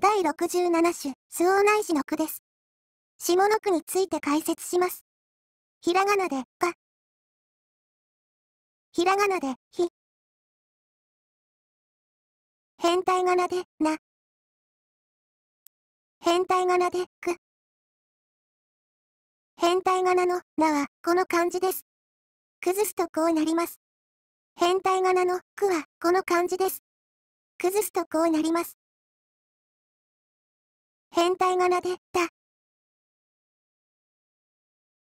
第67種、周王内市の句です。下の句について解説します。ひらがなで、が。ひらがなで、ひ。変態仮名で、な。変態仮名で、く。変態仮名の、なは、この漢字です。崩すとこうなります。変態仮名の、くは、この漢字です。崩すとこうなります。変態仮名で、だ。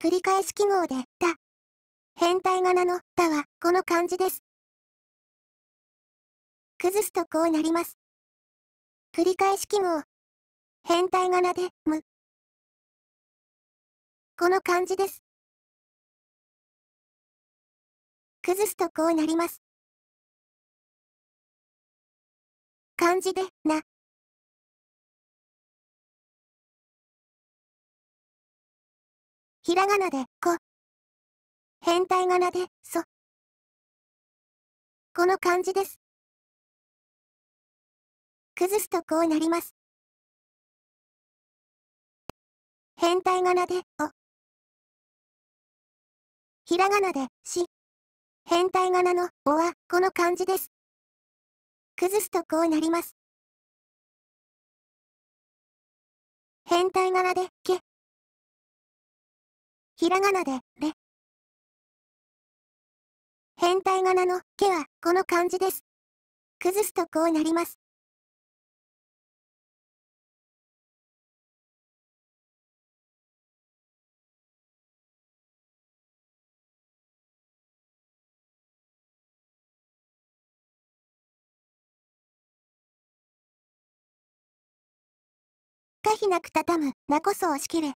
繰り返し記号で、だ。変態仮名の、だは、この漢字です。崩すとこうなります。繰り返し記号。変態仮名で、む。この漢字です。崩すとこうなります。漢字で、な。ひらがなで、こ。変態仮名で、そ。この感じです。崩すとこうなります。変態仮名で、お。ひらがなで、し。変態仮名の、おは、この感じです。崩すとこうなります。変態名で、け。ひらがなで、れ。変態仮名の、けは、この漢字です。崩すとこうなります。可否なくたたむ、なこそ押し切れ、